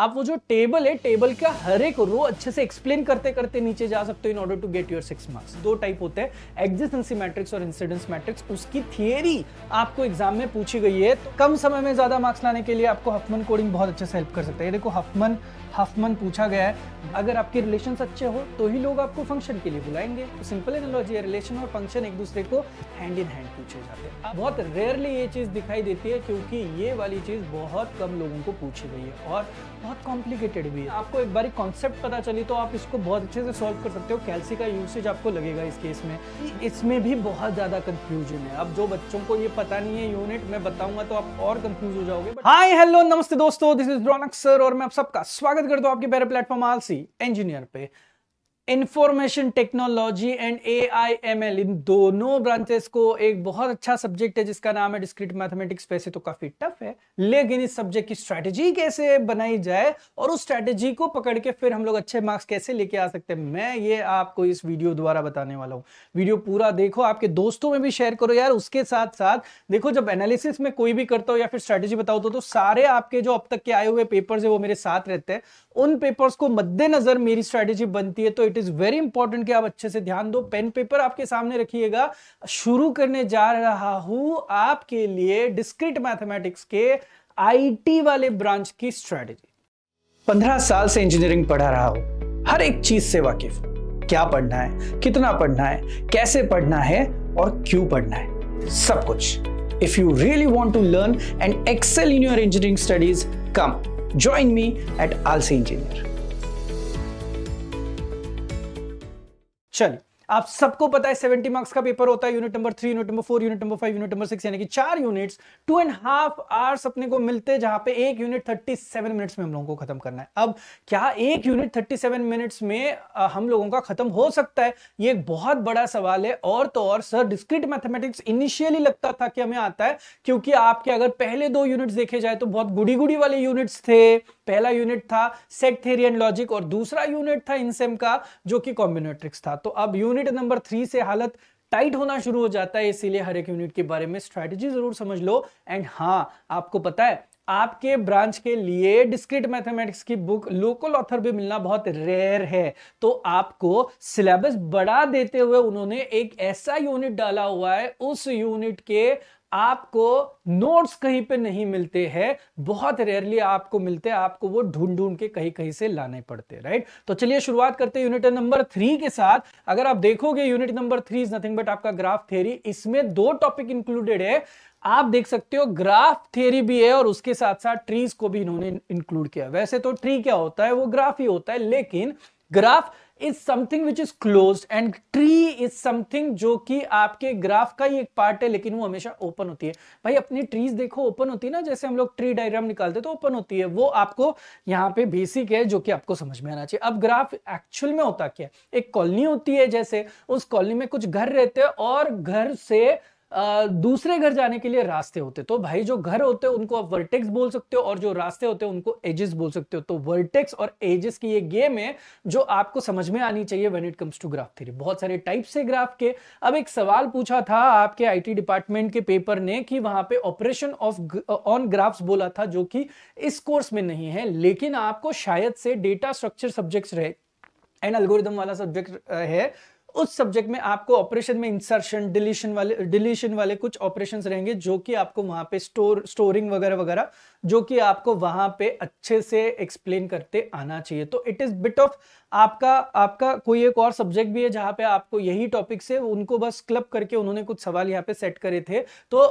आप वो जो टेबल है टेबल का हर एक रो अच्छे से एक्सप्लेन करते करते नीचे जा सकते हो in order to get your six marks दो टाइप होते हैं एग्जिस्टेंसी मैट्रिक्स और इंसिडेंस मैट्रिक्स उसकी थियरी आपको एग्जाम में पूछी गई है तो कम समय में ज्यादा मार्क्स लाने के लिए आपको हफमन कोडिंग बहुत अच्छे से हेल्प कर सकता है देखो हफमन हफमन पूछा गया है अगर आपके रिलेशन अच्छे हो तो ही लोग आपको फंक्शन के लिए बुलाएंगे तो सिंपल एनोलॉजी है रिलेशन और फंक्शन एक दूसरे को हैंड इन हैंड पूछे जाते हैं बहुत रेयरली ये चीज़ दिखाई देती है क्योंकि ये वाली चीज़ बहुत कम लोगों को पूछी गई है और बहुत कॉम्प्लिकेटेड भी है आपको एक बार कॉन्सेप्ट पता चली तो आप इसको बहुत अच्छे से सॉल्व कर सकते हो कैल्सी का यूसेज आपको लगेगा इस केस में इसमें भी बहुत ज़्यादा कंफ्यूजन है अब जो बच्चों को ये पता नहीं है यूनिट मैं बताऊंगा तो आप और कंफ्यूज हो जाओगे हाय हेलो नमस्ते दोस्तों दिस इज रौनक सर और मैं आप सबका स्वागत स्वागत करता हूं आपके पैर प्लेटफॉर्म आलसी इंजीनियर पे information technology and A I M L इन दोनों ब्रांचेस को एक बहुत अच्छा सब्जेक्ट है जिसका नाम है डिस्क्रिट मैथमेटिक्स वैसे तो काफी टफ है लेकिन इस सब्जेक्ट की स्ट्रैटेजी कैसे बनाई जाए और उस स्ट्रैटेजी को पकड़ के फिर हम लोग अच्छे मार्क्स कैसे लेके आ सकते हैं मैं ये आपको इस वीडियो द्वारा बताने वाला हूँ वीडियो पूरा देखो आपके दोस्तों में भी शेयर करो यार उसके साथ साथ देखो जब एनालिसिस में कोई भी करता हो या फिर स्ट्रैटेजी बताओ तो, तो सारे आपके जो अब तक के आए हुए पेपर्स है वो मेरे साथ रहते हैं उन पेपर्स को मद्देनजर मेरी स्ट्रैटेजी बनती है तो इट इज वेरी इंपॉर्टेंट कि आप अच्छे से ध्यान दो पेन पेपर आपके सामने रखिएगा शुरू करने जा रहा हूं आपके लिए डिस्क्रिट मैथमेटिक्स के आईटी वाले ब्रांच की स्ट्रेटेजी पंद्रह साल से इंजीनियरिंग पढ़ा रहा हूं हर एक चीज से वाकिफ क्या पढ़ना है कितना पढ़ना है कैसे पढ़ना है और क्यों पढ़ना है सब कुछ if you really want to learn and excel in your engineering studies come join me at ALSE Engineer. Çali. आप सबको पता है सेवेंटी मार्क्स का पेपर होता है unit number three unit number four unit number five unit number six यानी कि चार units two and half hours अपने को मिलते हैं जहां पे एक यूनिट थर्टी सेवन मिनट्स में हम लोगों को खत्म करना है अब क्या एक यूनिट थर्टी सेवन मिनट्स में हम लोगों का खत्म हो सकता है ये एक बहुत बड़ा सवाल है और तो और सर डिस्क्रिट मैथमेटिक्स इनिशियली लगता था कि हमें आता है क्योंकि आपके अगर पहले दो यूनिट्स देखे जाए तो बहुत गुड़ी गुड़ी वाले यूनिट्स थे पहला यूनिट था सेट थेरी एंड लॉजिक और दूसरा यूनिट था इनसेम का जो कि कॉम्बिनेट्रिक्स था तो अब यूनिट यूनिट नंबर थ्री से हालत टाइट होना शुरू हो जाता है इसीलिए हर एक यूनिट के बारे में स्ट्रैटेजी जरूर समझ लो एंड हाँ आपको पता है आपके ब्रांच के लिए डिस्क्रिट मैथमेटिक्स की बुक लोकल ऑथर भी मिलना बहुत रेयर है तो आपको सिलेबस बढ़ा देते हुए उन्होंने एक ऐसा यूनिट डाला हुआ है उस यूनिट के आपको नोट्स कहीं पे नहीं मिलते हैं बहुत रेयरली आपको मिलते हैं आपको वो ढूंढ ढूंढ के कहीं कहीं से लाने पड़ते हैं राइट तो चलिए शुरुआत करते हैं यूनिट नंबर थ्री के साथ अगर आप देखोगे unit number three is nothing but आपका ग्राफ थ्योरी इसमें दो टॉपिक इंक्लूडेड है आप देख सकते हो ग्राफ थियरी भी है और उसके साथ साथ ट्रीज को भी इन्होंने इंक्लूड किया वैसे तो ट्री क्या होता है वो ग्राफ ही होता है लेकिन graph is something which is close and tree is something जो कि आपके ग्राफ का ही एक पार्ट है लेकिन वो हमेशा ओपन होती है भाई अपनी ट्रीज देखो ओपन होती है ना जैसे हम लोग ट्री डायग्राम निकालते तो ओपन होती है वो आपको यहाँ पे बेसिक है जो कि आपको समझ में आना चाहिए अब ग्राफ एक्चुअल में होता क्या है एक कॉलोनी होती है जैसे उस कॉलोनी में कुछ घर रहते हैं और घर से दूसरे घर जाने के लिए रास्ते होते तो भाई जो घर होते हैं उनको आप वर्टेक्स बोल सकते हो और जो रास्ते होते हैं उनको एजेस बोल सकते हो तो वर्टेक्स और एजेस की ये गेम है जो आपको समझ में आनी चाहिए when it comes to graph theory बहुत सारे टाइप्स है ग्राफ के अब एक सवाल पूछा था आपके टी डिपार्टमेंट के पेपर ने कि वहां पे ऑपरेशन ऑफ ऑन ग्राफ्स बोला था जो कि इस कोर्स में नहीं है लेकिन आपको शायद से डेटा स्ट्रक्चर सब्जेक्ट्स रहे एंड एल्गोरिदम वाला सब्जेक्ट है उस सब्जेक्ट में आपको ऑपरेशन में इंसर्शन डिलीशन वाले डिलीशन वाले कुछ ऑपरेशंस रहेंगे जो कि आपको वहां पे स्टोर स्टोरिंग वगैरह वगैरह जो कि आपको वहां पे अच्छे से एक्सप्लेन करते आना चाहिए तो इट इज बिट ऑफ आपका आपका कोई एक और सब्जेक्ट भी है जहां पे आपको यही टॉपिक से उनको बस क्लब करके उन्होंने कुछ सवाल यहाँ पे सेट करे थे तो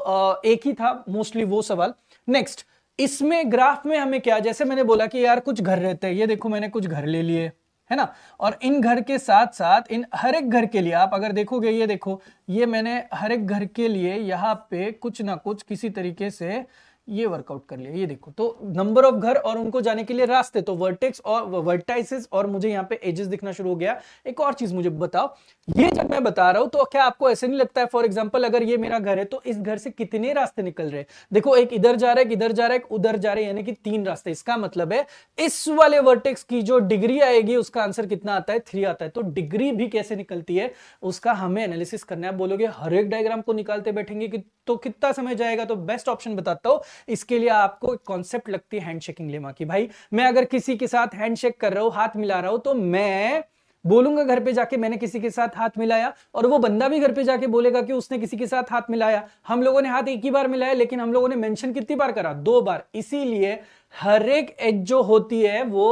एक ही था मोस्टली वो सवाल नेक्स्ट इसमें ग्राफ में हमें क्या जैसे मैंने बोला कि यार कुछ घर रहते हैं ये देखो मैंने कुछ घर ले लिए है ना और इन घर के साथ साथ इन हर एक घर के लिए आप अगर देखोगे ये देखो ये मैंने हर एक घर के लिए यहाँ पे कुछ ना कुछ किसी तरीके से ये वर्कआउट कर लिया ये देखो तो नंबर ऑफ घर और उनको जाने के लिए रास्ते तो वर्टेक्स और वर्टाइसिस और मुझे यहाँ पे एजेस दिखना शुरू हो गया एक और चीज मुझे बताओ ये जब मैं बता रहा हूं तो क्या आपको ऐसे नहीं लगता है फॉर एग्जाम्पल अगर ये मेरा घर है तो इस घर से कितने रास्ते निकल रहे देखो एक इधर जा रहा है इधर जा रहा है उधर जा रहे यानी कि तीन रास्ते इसका मतलब है इस वाले वर्टेक्स की जो डिग्री आएगी उसका आंसर कितना आता है थ्री आता है तो डिग्री भी कैसे निकलती है उसका हमें एनालिसिस करना है बोलोगे हर एक डायग्राम को निकालते बैठेंगे कि तो कितना समय जाएगा तो बेस्ट ऑप्शन बताता हूं इसके लिए आपको एक कॉन्सेप्ट लगती है हैंडशेकिंग लेमा की भाई मैं अगर किसी के साथ हैंडशेक कर रहा हूं हाथ मिला रहा हूं तो मैं बोलूंगा घर पे जाके मैंने किसी के साथ हाथ मिलाया और वो बंदा भी घर पे जाके बोलेगा कि उसने किसी के साथ हाथ मिलाया हम लोगों ने हाथ एक ही बार मिलाया लेकिन हम लोगों ने मेंशन कितनी बार करा दो बार इसीलिए हर एक एज जो होती है वो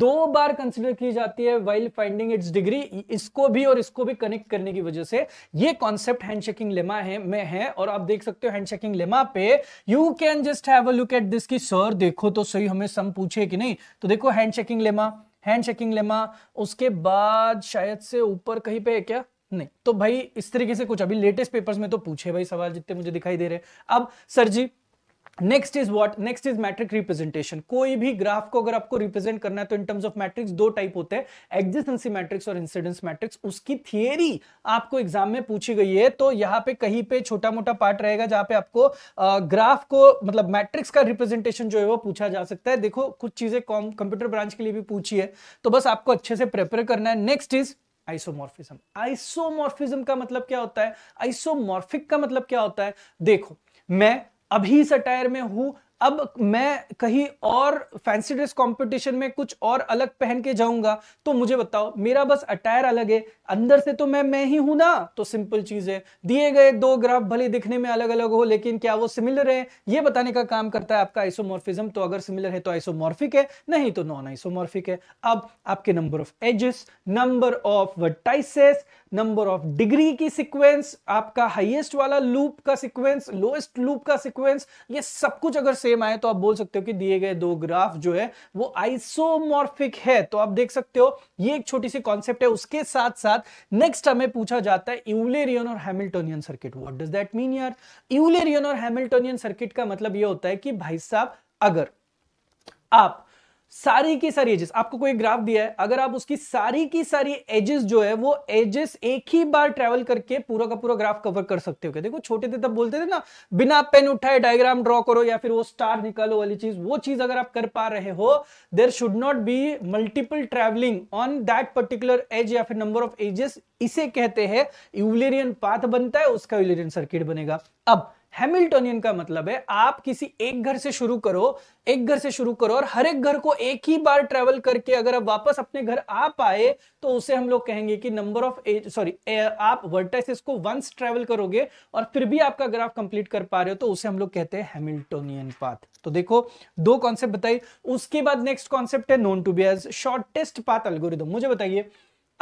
दो बार कंसिडर की जाती है वाइल फाइंडिंग इट्स डिग्री इसको भी और इसको भी कनेक्ट करने की वजह से ये कॉन्सेप्ट हैंड शेकिंग लेमा है में है और आप देख सकते हो हैंड शेकिंग लेमा पे you can just have a look at this की सर देखो तो सही हमें सम पूछे कि नहीं तो देखो hand shaking lemma hand shaking lemma उसके बाद शायद से ऊपर कहीं पे है क्या नहीं तो भाई इस तरीके से कुछ अभी लेटेस्ट पेपर्स में तो पूछे भाई सवाल जितने मुझे दिखाई दे रहे हैं अब सर जी next is what next is matrix representation कोई भी ग्राफ को अगर आपको रिप्रेजेंट करना है तो इन टर्म्स ऑफ मैट्रिक्स दो टाइप होते हैं एग्जिस्टेंसी मैट्रिक्स और इंसिडेंस मैट्रिक्स उसकी थियरी आपको एग्जाम में पूछी गई है तो यहाँ पे कहीं पे छोटा मोटा पार्ट रहेगा जहां पे आपको आ, ग्राफ को मतलब मैट्रिक्स का रिप्रेजेंटेशन जो है वो पूछा जा सकता है देखो कुछ चीजें कंप्यूटर ब्रांच के लिए भी पूछी है तो बस आपको अच्छे से प्रेपेयर करना है नेक्स्ट इज आइसोमोर्फिज्म आइसोमोर्फिज्म का मतलब क्या होता है आइसोमोर्फिक का मतलब क्या होता है देखो मैं अभी अटायर में हूं अब मैं कहीं और फैंसी ड्रेस कंपटीशन में कुछ और अलग पहन के जाऊंगा तो मुझे बताओ मेरा बस अटायर अलग है अंदर से तो मैं मैं ही हूं ना तो सिंपल चीज है दिए गए दो ग्राफ भले दिखने में अलग अलग हो लेकिन क्या वो सिमिलर है ये बताने का काम करता है आपका आइसोमॉर्फिज्म तो अगर सिमिलर है तो आइसोमॉर्फिक है नहीं तो नॉन आइसोमॉर्फिक है अब आपके number of edges number of vertices number of degree की सीक्वेंस आपका हाईएस्ट वाला लूप का सीक्वेंस लोएस्ट लूप का सीक्वेंस ये सब कुछ अगर सेम आए तो आप बोल सकते हो कि दिए गए दो ग्राफ जो है वो आइसोमॉर्फिक है तो आप देख सकते हो ये एक छोटी सी कॉन्सेप्ट है उसके साथ साथ नेक्स्ट हमें पूछा जाता है यूलेरियन और Hamiltonian circuit what does that mean यार यूलेरियन और हैमिल्टोनियन सर्किट का मतलब यह होता है कि भाई साहब अगर आप सारी की सारी एजेस आपको कोई ग्राफ दिया है अगर आप उसकी सारी की सारी एजेस जो है वो एजेस एक ही बार ट्रेवल करके पूरा का पूरा ग्राफ कवर कर सकते हो क्या देखो छोटे थे तब बोलते थे ना बिना पेन उठाए डायग्राम ड्रॉ करो या फिर वो स्टार निकालो वाली चीज वो चीज अगर आप कर पा रहे हो there should not be multiple travelling on that particular edge या फिर नंबर ऑफ एजेस इसे कहते हैं यूलेरियन पाथ बनता है उसका यूलेरियन सर्किट बनेगा अब हैमिल्टोनियन का मतलब है आप किसी एक घर से शुरू करो एक घर से शुरू करो और हर एक घर को एक ही बार ट्रेवल करके अगर आप वापस अपने घर आ पाए तो उसे हम लोग कहेंगे कि नंबर ऑफ एज सॉरी आप वर्टाइसिस को वंस ट्रेवल करोगे और फिर भी आपका ग्राफ कंप्लीट कर पा रहे हो तो उसे हम लोग कहते हैं हेमिल्टोनियन पाथ तो देखो दो कॉन्सेप्ट बताइए उसके बाद नेक्स्ट कॉन्सेप्ट है known to be as shortest path algorithm मुझे बताइए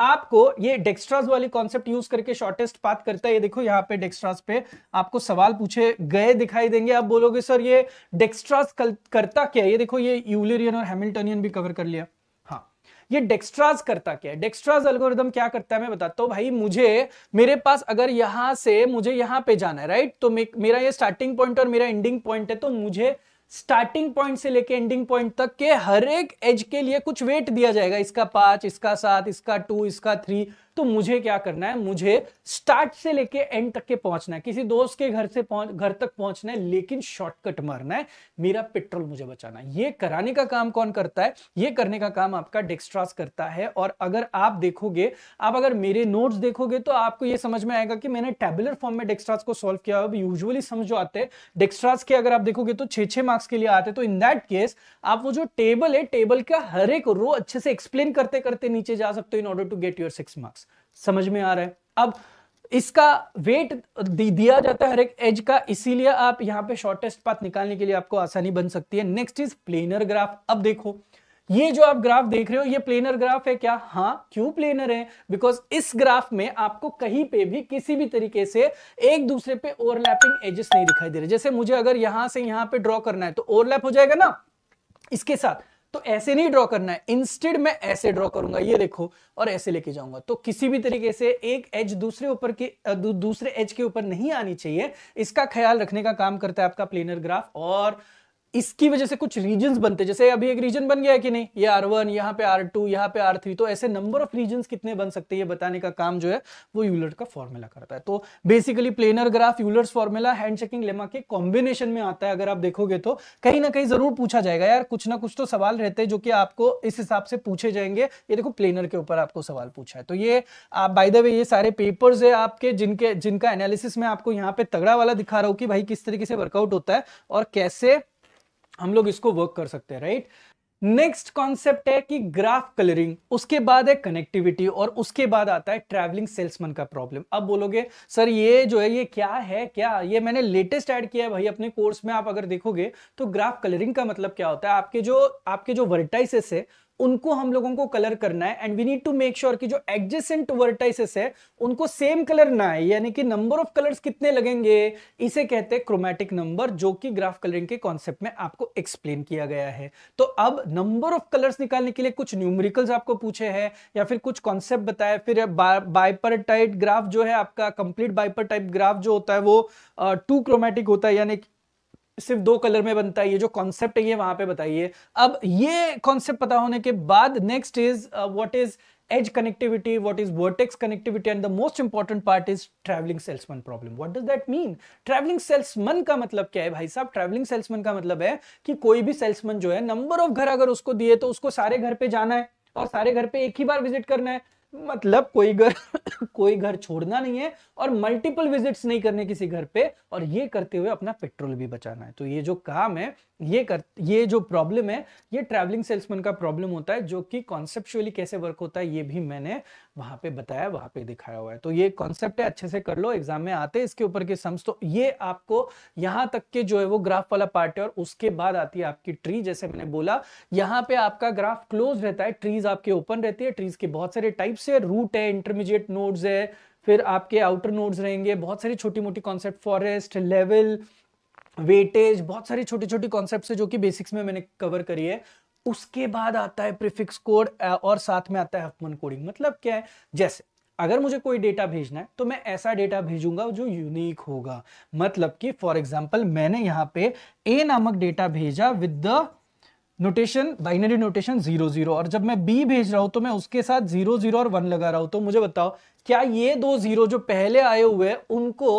आपको ये डेक्स्ट्रास वाली कॉन्सेप्ट यूज करके शॉर्टेस्ट पाथ करता है ये देखो यहाँ पे डेक्स्ट्रास पे आपको सवाल पूछे गए दिखाई देंगे आप बोलोगे सर ये डेक्स्ट्रास करता क्या है ये देखो ये यूलेरियन और हेमिल्टनियन भी कवर कर लिया हाँ, ये डेक्स्ट्राज करता क्या है डेक्स्ट्राज एल्गोरिदम क्या करता है मैं बताता हूं भाई मुझे मेरे पास अगर यहां से मुझे यहां पे जाना है राइट तो मेरा ये स्टार्टिंग पॉइंट और मेरा एंडिंग पॉइंट है तो मुझे स्टार्टिंग पॉइंट से लेके एंडिंग पॉइंट तक के हर एक एज के लिए कुछ वेट दिया जाएगा इसका पांच इसका सात इसका टू इसका थ्री तो मुझे क्या करना है मुझे स्टार्ट से लेके एंड तक के पहुंचना है किसी दोस्त के घर से पहुंच घर तक पहुंचना है लेकिन शॉर्टकट मारना है मेरा पेट्रोल मुझे बचाना है ये कराने का काम कौन करता है ये करने का काम आपका डेक्स्ट्रास करता है और अगर आप देखोगे आप अगर मेरे नोट्स देखोगे तो आपको ये समझ में आएगा कि मैंने टेबुलर फॉर्म में डेक्स्ट्रास को सॉल्व किया यूजुअली समझो आते हैं डेक्स्ट्रास के अगर आप देखोगे तो छह छह मार्क्स के लिए आते तो इन दैट केस आप वो जो टेबल है टेबल का हर एक रो अच्छे से एक्सप्लेन करते करते नीचे जा सकते हो in order to get your six marks समझ में आ रहा है अब इसका वेट दिया जाता है हर एक एज का इसीलिए आप यहां पे शॉर्टेस्ट पाथ निकालने के लिए आपको आसानी बन सकती है नेक्स्ट इज प्लेनर ग्राफ अब देखो ये जो आप ग्राफ देख रहे हो ये प्लेनर ग्राफ है क्या हाँ क्यों प्लेनर है बिकॉज इस ग्राफ में आपको कहीं पे भी किसी भी तरीके से एक दूसरे पे ओवरलैपिंग एजेस नहीं दिखाई दे रहे जैसे मुझे अगर यहां से यहां पे ड्रॉ करना है तो ओवरलैप हो जाएगा ना इसके साथ तो ऐसे नहीं ड्रॉ करना है इंस्टेड मैं ऐसे ड्रॉ करूंगा ये देखो और ऐसे लेके जाऊंगा तो किसी भी तरीके से एक एज दूसरे ऊपर के दूसरे एज के ऊपर नहीं आनी चाहिए इसका ख्याल रखने का काम करता है आपका प्लेनर ग्राफ और इसकी वजह से कुछ रीजन बनते जैसे अभी एक रीजन बन गया है कि नहीं ये आर वन यहाँ पे आर टू यहाँ पे आर थ्री तो ऐसे नंबर ऑफ रीजन कितने बन सकते हैं ये बताने का काम जो है वो यूलर का फॉर्मूला करता है तो basically planar graph Euler's formula hand checking lemma के कॉम्बिनेशन में आता है अगर आप देखोगे तो कहीं ना कहीं जरूर पूछा जाएगा यार कुछ ना कुछ तो सवाल रहते हैं जो कि आपको इस हिसाब से पूछे जाएंगे ये देखो प्लेनर के ऊपर आपको सवाल पूछा है तो ये आप बाय द वे ये सारे पेपर्स है आपके जिनके जिनका एनालिसिस में आपको यहाँ पे तगड़ा वाला दिखा रहा हूँ कि भाई किस तरीके से वर्कआउट होता है और कैसे हम लोग इसको वर्क कर सकते हैं राइट नेक्स्ट कॉन्सेप्ट है कि ग्राफ कलरिंग उसके बाद है कनेक्टिविटी और उसके बाद आता है ट्रैवलिंग सेल्समैन का प्रॉब्लम अब बोलोगे सर ये जो है ये क्या है क्या ये मैंने लेटेस्ट ऐड किया है भाई अपने कोर्स में आप अगर देखोगे तो ग्राफ कलरिंग का मतलब क्या होता है आपके जो आपके जो वर्टाइसेस है उनको हम लोगों को कलर करना है and we need to make sure कि जो एडजेसेंट वर्टाइसेस है उनको सेम कलर ना है यानी कि नंबर ऑफ कलर्स कितने लगेंगे इसे कहते हैं क्रोमेटिक नंबर जो कि ग्राफ कलरिंग के कॉन्सेप्ट में आपको एक्सप्लेन किया गया है तो अब नंबर ऑफ कलर्स निकालने के लिए कुछ न्यूमरिकल्स आपको पूछे हैं या फिर कुछ कॉन्सेप्ट बताए फिर बाइपरटाइट ग्राफ जो है आपका कंप्लीट बाइपरटाइट ग्राफ जो होता है वो टू क्रोमेटिक होता है यानी सिर्फ दो कलर में बनता है ये जो कॉन्सेप्ट है ये वहां पे बताइए अब ये कॉन्सेप्ट पता होने के बाद next is what is edge connectivity what is vertex connectivity and the most important part is travelling salesman problem what does that mean travelling salesman का मतलब क्या है भाई साहब ट्रैवलिंग सेल्समैन का मतलब है कि कोई भी सेल्समैन जो है नंबर ऑफ घर अगर उसको दिए तो उसको सारे घर पे जाना है और सारे घर पे एक ही बार विजिट करना है मतलब कोई घर कोई घर छोड़ना नहीं है और मल्टीपल विजिट्स नहीं करने किसी घर पे और ये करते हुए अपना पेट्रोल भी बचाना है तो ये जो काम है ये कर ये जो प्रॉब्लम है ये ट्रैवलिंग सेल्समैन का प्रॉब्लम होता है जो कि कॉन्सेप्चुअली कैसे वर्क होता है ये भी मैंने वहां पे बताया वहां पे दिखाया हुआ है तो ये कॉन्सेप्ट है अच्छे से कर लो एग्जाम में आते हैं इसके ऊपर के सम्स तो ये आपको यहां तक के जो है वो ग्राफ वाला पार्ट है और उसके बाद आती है आपकी ट्री जैसे मैंने बोला यहाँ पे आपका ग्राफ क्लोज रहता है ट्रीज आपके ओपन रहती है ट्रीज के बहुत सारे टाइप्स है रूट है इंटरमीडिएट नोड्स है फिर आपके आउटर नोड्स रहेंगे बहुत सारी छोटी मोटी कॉन्सेप्ट फॉरेस्ट लेवल वेटेज बहुत सारी छोटी छोटी कॉन्सेप्ट है जो कि बेसिक्स में मैंने कवर करी है उसके बाद आता है प्रीफिक्स कोड और साथ में आता है हफमन कोडिंग मतलब क्या है जैसे अगर मुझे कोई डेटा भेजना है तो मैं ऐसा डेटा भेजूंगा जो यूनिक होगा मतलब कि फॉर एग्जाम्पल मैंने यहां पे ए नामक डेटा भेजा with the notation binary notation zero zero और जब मैं बी भेज रहा हूं तो मैं उसके साथ जीरो जीरो और वन लगा रहा हूं तो मुझे बताओ क्या ये दो जीरो जो पहले आए हुए उनको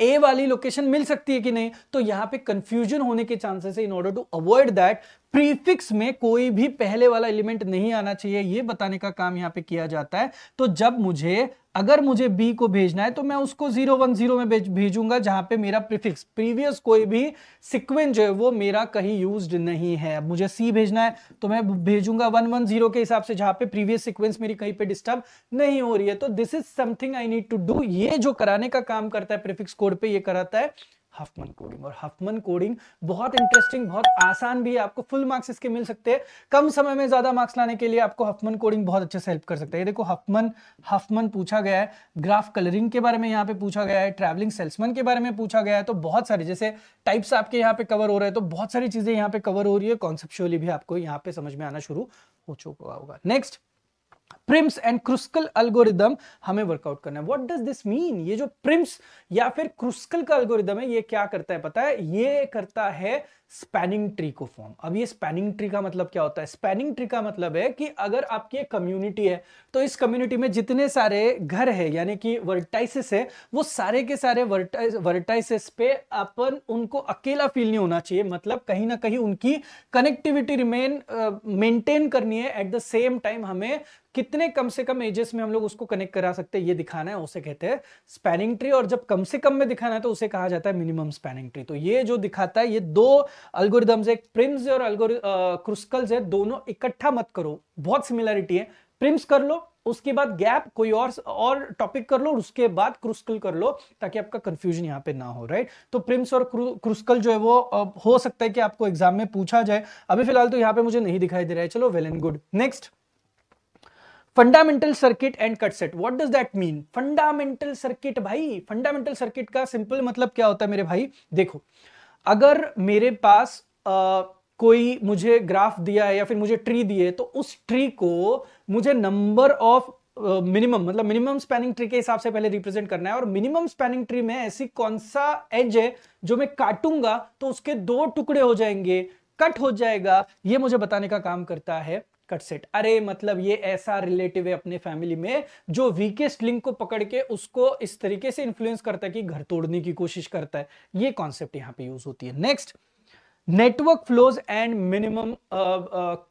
ए वाली लोकेशन मिल सकती है कि नहीं तो यहां पे कंफ्यूजन होने के चांसेस है in order to avoid that prefix में कोई भी पहले वाला एलिमेंट नहीं आना चाहिए यह बताने का काम यहां पे किया जाता है तो जब मुझे अगर मुझे बी को भेजना है तो मैं उसको जीरो वन जीरो में भेजूंगा जहां पे मेरा प्रीफिक्स प्रीवियस कोई भी सिक्वेंस जो है वो मेरा कहीं यूज्ड नहीं है अब मुझे सी भेजना है तो मैं भेजूंगा वन वन जीरो के हिसाब से जहां पे प्रीवियस सिक्वेंस मेरी कहीं पे डिस्टर्ब नहीं हो रही है तो this is something I need to do ये जो कराने का काम करता है प्रिफिक्स कोड पर यह कराता है हफमन कोडिंग और हफमन कोडिंग बहुत इंटरेस्टिंग बहुत आसान भी है आपको फुल मार्क्स इसके मिल सकते हैं कम समय में ज्यादा मार्क्स लाने के लिए आपको हफमन कोडिंग बहुत अच्छे से हेल्प कर सकता है ये देखो हफमन हफमन पूछा गया है ग्राफ कलरिंग के बारे में यहाँ पे पूछा गया है ट्रैवलिंग सेल्समैन के बारे में पूछा गया है तो बहुत सारे जैसे टाइप्स आपके यहाँ पे कवर हो रहे हैं तो बहुत सारी चीजें यहाँ पे कवर हो रही है कॉन्सेप्चुअली भी आपको यहाँ पे समझ में आना शुरू हो चुका होगा next Prim's and Kruskal algorithm हमें वर्कआउट करना है व्हाट डज दिस मीन ये जो प्रिम्स या फिर क्रुस्कल का अल्गोरिदम है ये क्या करता है पता है ये करता है स्पैनिंग ट्री को फॉर्म अब ये स्पैनिंग ट्री का मतलब क्या होता है स्पैनिंग ट्री का मतलब है कि अगर आपकी एक कम्युनिटी है तो इस कम्युनिटी में जितने सारे घर है यानी कि वर्टाइसिस है वो सारे के सारे वर्टाइसिस पे अपन उनको अकेला फील नहीं होना चाहिए मतलब कहीं ना कहीं उनकी कनेक्टिविटी रिमेन मेंटेन करनी है एट द सेम टाइम हमें कितने कम से कम एजेस में हम लोग उसको कनेक्ट करा सकते हैं ये दिखाना है उसे कहते हैं स्पैनिंग ट्री और जब कम से कम में दिखाना है तो उसे कहा जाता है मिनिमम स्पैनिंग ट्री तो ये जो दिखाता है ये दो अल्गोरिदम्स एक प्रिम्स और क्रुस्कल्स है दोनों इकट्ठा मत करो बहुत सिमिलरिटी है प्रिम्स कर लो उसके बाद गैप कोई और और टॉपिक कर लो और उसके बाद क्रुस्कल कर लो ताकि आपका कंफ्यूजन यहाँ पे ना हो राइट तो प्रिम्स और क्रुस्कल जो है वो हो सकता है कि आपको एग्जाम में पूछा जाए अभी फिलहाल तो यहाँ पे मुझे नहीं दिखाई दे रहा है चलो well and good next fundamental circuit and cut set what does that mean fundamental circuit भाई फंडामेंटल सर्किट का सिंपल मतलब क्या होता है मेरे भाई देखो अगर मेरे पास आ, कोई मुझे ग्राफ दिया है या फिर मुझे ट्री दिए तो उस ट्री को मुझे नंबर ऑफ मिनिमम मतलब मिनिमम स्पैनिंग ट्री के हिसाब से पहले रिप्रेजेंट करना है और मिनिमम स्पैनिंग ट्री में ऐसी कौन सा एज है जो मैं काटूंगा तो उसके दो टुकड़े हो जाएंगे कट हो जाएगा ये मुझे बताने का काम करता है कट्स सेट अरे मतलब ये ऐसा रिलेटिव है अपने फैमिली में जो वीकेस्ट लिंक को पकड़ के उसको इस तरीके से इन्फ्लुएंस करता है कि घर तोड़ने की कोशिश करता है ये कॉन्सेप्ट यहाँ पे यूज होती है next network flows and minimum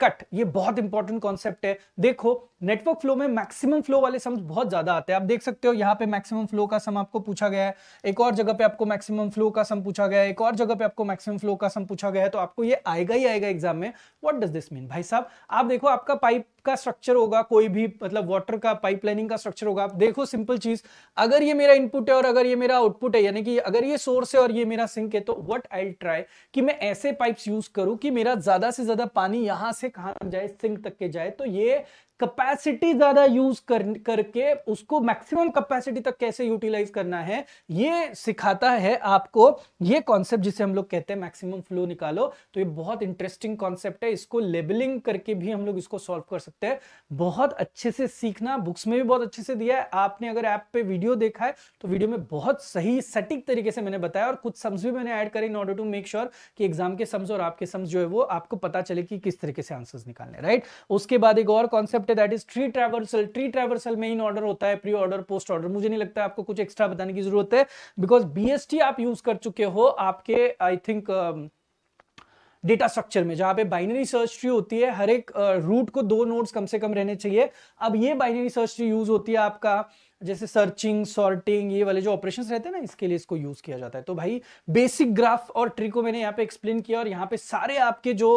cut ये बहुत इंपॉर्टेंट कॉन्सेप्ट है देखो नेटवर्क फ्लो में मैक्सिमम फ्लो वाले सम्स बहुत ज्यादा आते हैं आप देख सकते हो यहाँ पे मैक्सिमम फ्लो का सम आपको पूछा गया है एक और जगह पे आपको मैक्सिमम फ्लो का सम पूछा गया है एक और जगह पे आपको मैक्सिमम फ्लो का सम पूछा गया है तो आपको ये आएगा ही आएगा एग्जाम में वट डज दिस मीन भाई साहब आप देखो आपका पाइप का स्ट्रक्चर होगा कोई भी मतलब वाटर का पाइपलाइनिंग का स्ट्रक्चर होगा आप देखो सिंपल चीज अगर ये मेरा इनपुट है और अगर ये मेरा आउटपुट है यानी कि अगर ये सोर्स है और ये मेरा सिंक है तो वट आई ट्राई कि मैं ऐसे पाइप्स यूज करूं कि मेरा ज्यादा से ज्यादा पानी यहां से कहा जाए सिंक तक के जाए तो ये कैपेसिटी ज्यादा यूज कर, करके उसको मैक्सिमम कैपेसिटी तक कैसे यूटिलाइज करना है ये सिखाता है आपको ये कॉन्सेप्ट जिसे हम लोग कहते हैं मैक्सिमम फ्लो निकालो तो ये बहुत इंटरेस्टिंग कॉन्सेप्ट है इसको लेबलिंग करके भी हम लोग इसको सॉल्व कर सकते हैं बहुत अच्छे से सीखना बुक्स में भी बहुत अच्छे से दिया है आपने अगर ऐप पे वीडियो देखा है तो वीडियो में बहुत सही सटीक तरीके से मैंने बताया और कुछ सम्स भी मैंने ऐड करे in order to make sure कि एग्जाम के सम्स और आपके सम्स जो है वो आपको पता चले कि किस तरीके से आंसर्स निकालने राइट उसके बाद एक और कॉन्सेप्ट सकते that is tree traversal tree traversal में इन ऑर्डर होता है प्री ऑर्डर पोस्ट ऑर्डर मुझे नहीं लगता आपको कुछ एक्स्ट्रा बताने की जरूरत है बिकॉज बी आप यूज कर चुके हो आपके आई थिंक डेटा स्ट्रक्चर में जहां पे बाइनरी सर्च ट्री होती है हर एक रूट uh, को दो नोड्स कम से कम रहने चाहिए अब ये बाइनरी सर्च ट्री यूज होती है आपका जैसे सर्चिंग सॉर्टिंग ये वाले जो ऑपरेशंस रहते हैं ना इसके लिए इसको यूज किया जाता है तो भाई बेसिक ग्राफ और ट्री को मैंने यहाँ पे एक्सप्लेन किया और यहाँ पे सारे आपके जो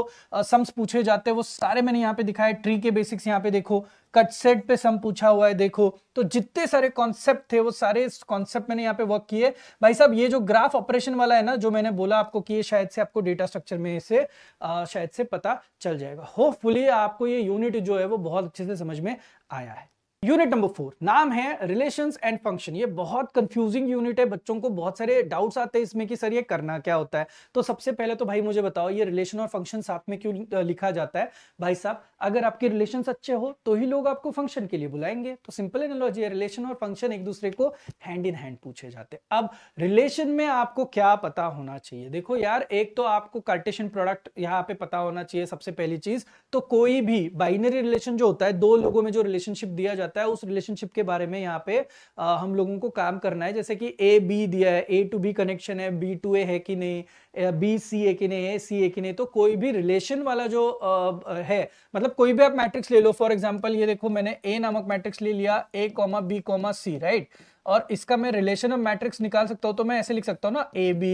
सम्स पूछे जाते हैं वो सारे मैंने यहाँ पे दिखाए ट्री के बेसिक्स यहाँ पे देखो कट सेट पे सम पूछा हुआ है देखो तो जितने सारे कॉन्सेप्ट थे वो सारे कॉन्सेप्ट मैंने यहाँ पे वर्क किए भाई साहब ये जो ग्राफ ऑपरेशन वाला है ना जो मैंने बोला आपको कि ये शायद से आपको डेटा स्ट्रक्चर में से आ, शायद से पता चल जाएगा होपफुली आपको ये यूनिट जो है वो बहुत अच्छे से समझ में आया है यूनिट नंबर फोर नाम है रिलेशन एंड फंक्शन ये बहुत कंफ्यूजिंग यूनिट है बच्चों को बहुत सारे डाउट्स आते हैं इसमें कि सर ये करना क्या होता है तो सबसे पहले तो भाई मुझे बताओ ये रिलेशन और फंक्शन साथ में क्यों लिखा जाता है भाई साहब अगर आपके रिलेशन अच्छे हो तो ही लोग आपको फंक्शन के लिए बुलाएंगे तो सिंपल एनोलॉजी है रिलेशन और फंक्शन एक दूसरे को हैंड इन हैंड पूछे जाते हैं अब रिलेशन में आपको क्या पता होना चाहिए देखो यार एक तो आपको कार्टेशन प्रोडक्ट यहाँ पे पता होना चाहिए सबसे पहली चीज तो कोई भी बाइनरी रिलेशन जो होता है दो लोगों में जो रिलेशनशिप दिया जाता जाता है उस रिलेशनशिप के बारे में यहाँ पे आ, हम लोगों को काम करना है जैसे कि ए बी दिया है ए टू बी कनेक्शन है बी टू ए है कि नहीं बी सी ए कि नहीं ए सी ए कि नहीं तो कोई भी रिलेशन वाला जो आ, है मतलब कोई भी आप मैट्रिक्स ले लो फॉर एग्जाम्पल ये देखो मैंने ए नामक मैट्रिक्स ले लिया A comma B comma C right और इसका मैं रिलेशन ऑफ मैट्रिक्स निकाल सकता हूँ तो मैं ऐसे लिख सकता हूँ ना ए बी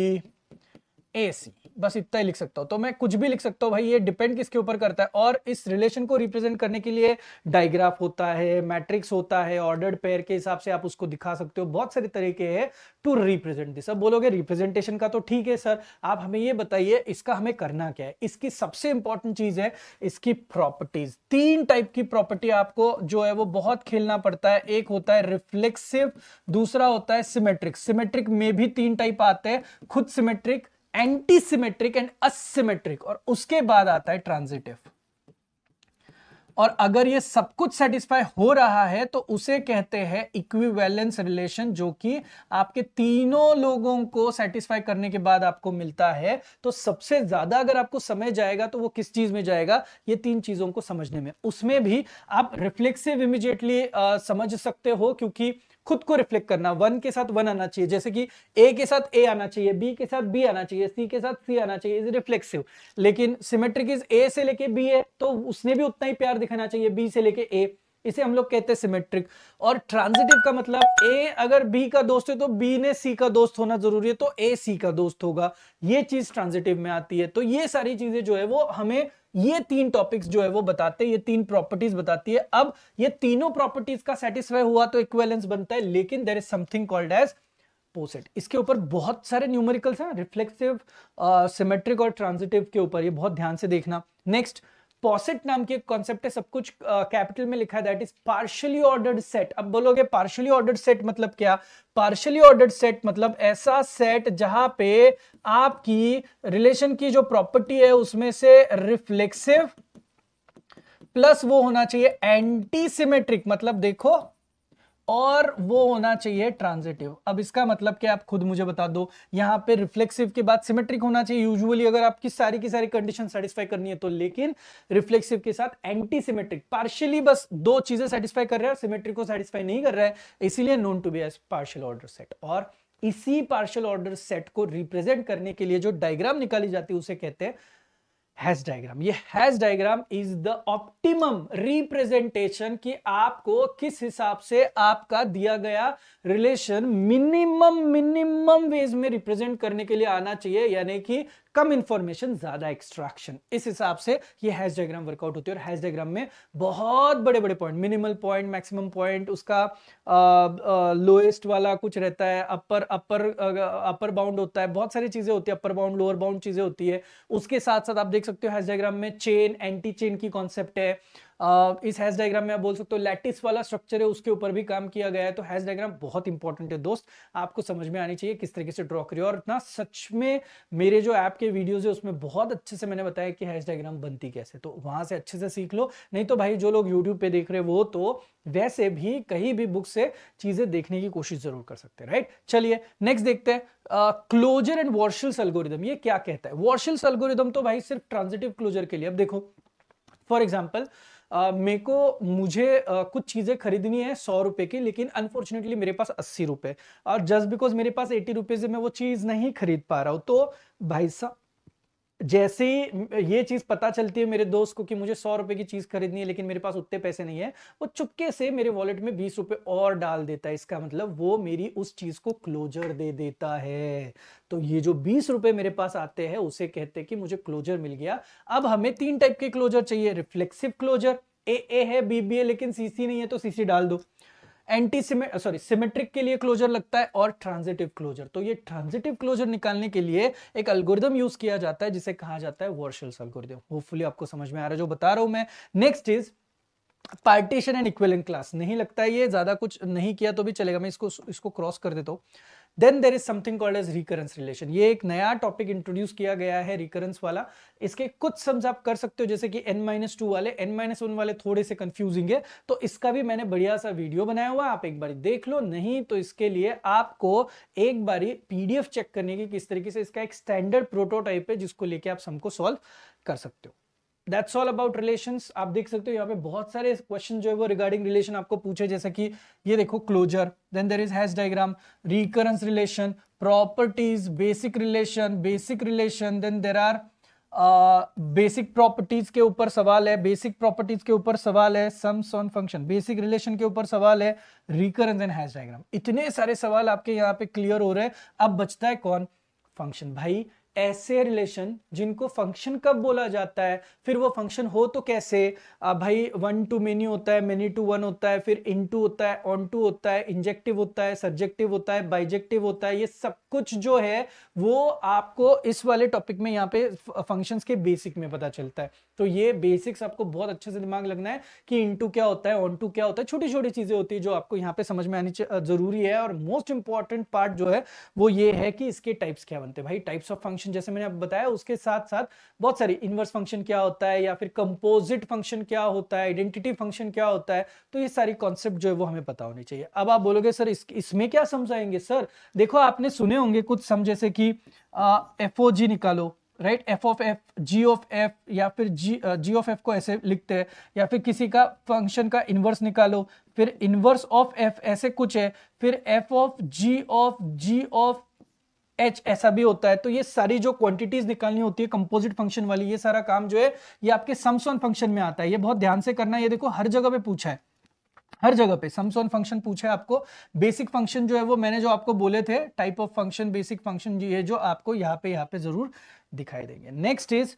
ए सी बस इतना ही लिख सकता हूं तो मैं कुछ भी लिख सकता हूं भाई ये डिपेंड किसके ऊपर करता है और इस रिलेशन को रिप्रेजेंट करने के लिए डायग्राफ होता है मैट्रिक्स होता है ऑर्डर्ड पेयर के हिसाब से आप उसको दिखा सकते हो बहुत सारे तरीके हैं टू रिप्रेजेंट दिस अब बोलोगे रिप्रेजेंटेशन का तो ठीक है सर आप हमें ये बताइए इसका हमें करना क्या है इसकी सबसे इंपॉर्टेंट चीज है इसकी प्रॉपर्टीज तीन टाइप की प्रॉपर्टी आपको जो है वो बहुत खेलना पड़ता है एक होता है रिफ्लेक्सिव दूसरा होता है सिमेट्रिक सिमेट्रिक में भी तीन टाइप आते हैं खुद सिमेट्रिक एंटीसिमेट्रिक एंड असिमेट्रिक और उसके बाद आता है ट्रांजिटिव और अगर ये सब कुछ सेटिस्फाई हो रहा है तो उसे कहते हैं इक्विवेलेंस रिलेशन जो कि आपके तीनों लोगों को सेटिस्फाई करने के बाद आपको मिलता है तो सबसे ज्यादा अगर आपको समय जाएगा तो वो किस चीज में जाएगा ये तीन चीजों को समझने में उसमें भी आप रिफ्लेक्सिव इमिजिएटली समझ सकते हो क्योंकि खुद को रिफ्लेक्ट करना वन के साथ वन आना चाहिए जैसे कि ए के साथ ए आना चाहिए बी के साथ बी आना चाहिए सी के साथ सी आना चाहिए इज रिफ्लेक्सिव लेकिन सिमेट्रिक इज ए से लेके बी है तो उसने भी उतना ही प्यार दिखाना चाहिए बी से लेके ए इसे हम लोग कहते हैं सिमेट्रिक और ट्रांजिटिव का मतलब ए अगर बी का दोस्त है तो बी ने सी का दोस्त होना जरूरी है तो ए सी का दोस्त होगा ये चीज ट्रांजिटिव में आती है तो ये सारी चीजें जो है वो हमें ये तीन टॉपिक्स जो है वो बताते हैं ये तीन प्रॉपर्टीज बताती है अब ये तीनों प्रॉपर्टीज का सेटिस्फाई हुआ तो इक्वेलेंस बनता है लेकिन there is something called as poset इसके ऊपर बहुत सारे न्यूमेरिकल्स हैं रिफ्लेक्सिव सिमेट्रिक uh, और ट्रांजिटिव के ऊपर ये बहुत ध्यान से देखना नेक्स्ट पॉसिट नाम की एक कॉन्सेप्ट है सब कुछ कैपिटल uh, में लिखा है that is partially ordered set अब बोलोगे पार्शियली ऑर्डर्ड सेट मतलब क्या पार्शियली ऑर्डर्ड सेट मतलब ऐसा सेट जहां पे आपकी रिलेशन की जो प्रॉपर्टी है उसमें से रिफ्लेक्सिव प्लस वो होना चाहिए एंटी मतलब देखो और वो होना चाहिए ट्रांजिटिव अब इसका मतलब क्या आप खुद मुझे बता दो यहां पे रिफ्लेक्सिव के बाद सिमेट्रिक होना चाहिए यूजुअली अगर आपकी सारी की सारी कंडीशन सेटिस्फाई करनी है तो लेकिन रिफ्लेक्सिव के साथ एंटी सिमेट्रिक पार्शियली बस दो चीजें सेटिस्फाई कर रहे हैं सिमेट्रिक को सेटिस्फाई नहीं कर रहा है इसीलिए known to be as partial order set और इसी पार्शियल ऑर्डर सेट को रिप्रेजेंट करने के लिए जो डायग्राम निकाली जाती है उसे कहते हैं हैज डायग्राम ये Hasse diagram is the optimum representation कि आपको किस हिसाब से आपका दिया गया रिलेशन मिनिमम मिनिमम वेज में रिप्रेजेंट करने के लिए आना चाहिए यानी कि कम इंफॉर्मेशन ज़्यादा एक्सट्रैक्शन इस हिसाब से ये हैश डायग्राम वर्कआउट होती है और हैश डायग्राम में बहुत बड़े बड़े point minimal point maximum point उसका लोएस्ट वाला कुछ रहता है अपर अपर अपर बाउंड होता है बहुत सारी चीज़ें होती है अपर बाउंड लोअर बाउंड चीज़ें होती है उसके साथ साथ आप देख सकते हो हैश डायग्राम में चेन एंटी चेन की कॉन्सेप्ट है इस हैज डायग्राम में आप बोल सकते हो लैटिस वाला स्ट्रक्चर है उसके ऊपर भी काम किया गया है तो हैज डायग्राम बहुत इंपॉर्टेंट है दोस्त आपको समझ में आनी चाहिए किस तरीके से ड्रॉ करिए और इतना सच में मेरे जो ऐप के वीडियोज है उसमें बहुत अच्छे से मैंने बताया कि हैश डायग्राम बनती कैसे तो वहां से अच्छे से सीख लो नहीं तो भाई जो लोग यूट्यूब पे देख रहे वो तो वैसे भी कहीं भी बुक से चीजें देखने की कोशिश जरूर कर सकते हैं राइट चलिए नेक्स्ट देखते हैं क्लोजर एंड वॉर्शल्स एल्गोरिदम ये क्या कहता है वॉर्शल्स एल्गोरिदम तो भाई सिर्फ ट्रांजिटिव क्लोजर के लिए अब देखो फॉर एग्जाम्पल uh, मेरे को मुझे आ, कुछ चीज़ें खरीदनी है सौ रुपये की लेकिन अनफॉर्चुनेटली मेरे पास अस्सी रुपये और जस्ट बिकॉज मेरे पास एटी रुपये से मैं वो चीज़ नहीं खरीद पा रहा हूँ तो भाई साहब जैसे ही ये चीज़ पता चलती है मेरे दोस्त को कि मुझे सौ रुपए की चीज़ खरीदनी है लेकिन मेरे पास उतने पैसे नहीं है वो चुपके से मेरे वॉलेट में बीस रुपए और डाल देता है इसका मतलब वो मेरी उस चीज़ को क्लोजर दे देता है तो ये जो बीस रुपए मेरे पास आते हैं उसे कहते हैं कि मुझे क्लोजर मिल गया अब हमें तीन टाइप के क्लोजर चाहिए रिफ्लेक्सिव क्लोजर ए ए है बी बी है लेकिन सीसी नहीं है तो सीसी डाल दो एंटी सॉरी सिमेट्रिक के लिए क्लोजर लगता है और ट्रांजिटिव क्लोजर तो ये ट्रांजिटिव क्लोजर निकालने के लिए एक अल्गोरिदम यूज किया जाता है जिसे कहा जाता है वर्शल्स अल्गोरिदम होपफुली आपको समझ में आ रहा है जो बता रहा हूं मैं next is partition and equivalent class नहीं लगता है ये ज्यादा कुछ नहीं किया तो भी चलेगा मैं इसको इसको क्रॉस कर देता हूँ then there is something called as recurrence relation ये एक नया टॉपिक इंट्रोड्यूस किया गया है रिकरेंस वाला इसके कुछ सम्स आप कर सकते हो जैसे कि एन माइनस टू वाले एन माइनस वन वाले थोड़े से कंफ्यूजिंग है तो इसका भी मैंने बढ़िया सा वीडियो बनाया हुआ आप एक बार देख लो नहीं तो इसके लिए आपको एक बारी पीडीएफ चेक करने की किस तरीके से इसका एक स्टैंडर्ड प्रोटोटाइप है जिसको लेके आप सबको सॉल्व कर सकते हो दैट्स ऑल अबाउट रिलेशन आप देख सकते हो यहाँ पे बहुत सारे क्वेश्चन जो है वो रिगार्डिंग रिलेशन आपको पूछे जैसे कि ये देखो closure then there is has diagram recurrence relation properties basic relation basic relation then there are basic properties के ऊपर सवाल है बेसिक प्रॉपर्टीज के ऊपर सवाल है sums on function basic relation के ऊपर सवाल है रिकरेंस एंड हैज डायग्राम इतने सारे सवाल आपके यहाँ पे क्लियर हो रहे हैं अब बचता है कौन फंक्शन भाई ऐसे रिलेशन जिनको फंक्शन कब बोला जाता है फिर वो फंक्शन हो तो कैसे आ भाई वन टू मेनी होता है मेनी टू वन होता है फिर इन टू होता है ऑन टू होता है इंजेक्टिव होता है सब्जेक्टिव होता है बाइजेक्टिव होता है ये सब कुछ जो है वो आपको इस वाले टॉपिक में यहाँ पे फंक्शंस के बेसिक में पता चलता है तो ये बेसिक्स आपको बहुत अच्छे से दिमाग लगना है कि इनटू क्या होता है ऑन टू क्या होता है छोटी छोटी चीजें होती है जो आपको यहाँ पे समझ में आनी जरूरी है और मोस्ट इंपॉर्टेंट पार्ट जो है वो ये है कि इसके टाइप्स क्या बनते हैं भाई टाइप्स ऑफ फंक्शन जैसे मैंने आप बताया उसके साथ साथ बहुत सारी इनवर्स फंक्शन क्या होता है या फिर कंपोजिट फंक्शन क्या होता है आइडेंटिटी फंक्शन क्या होता है तो ये सारी कॉन्सेप्ट जो है वो हमें पता होनी चाहिए अब आप बोलोगे सर इसमें क्या समझाएंगे सर देखो आपने सुने होंगे कुछ सम जैसे कि एफ ओ जी निकालो right F of F G of F या फिर जी जी ऑफ एफ को ऐसे लिखते हैं या फिर किसी का फंक्शन का इन्वर्स निकालो फिर इन्वर्स ऑफ एफ ऐसे कुछ है फिर F of G of G of H ऐसा भी होता है तो ये सारी जो क्वांटिटीज निकालनी होती है कंपोजिट फंक्शन वाली ये सारा काम जो है ये आपके सम्स फंक्शन में आता है ये बहुत ध्यान से करना है ये देखो हर जगह पे पूछा है हर जगह पे सम्स ऑन फंक्शन पूछे आपको बेसिक फंक्शन जो है वो मैंने जो आपको बोले थे type of function basic function ये जो आपको यहाँ पे यहाँ पे जरूर दिखाई देंगे next is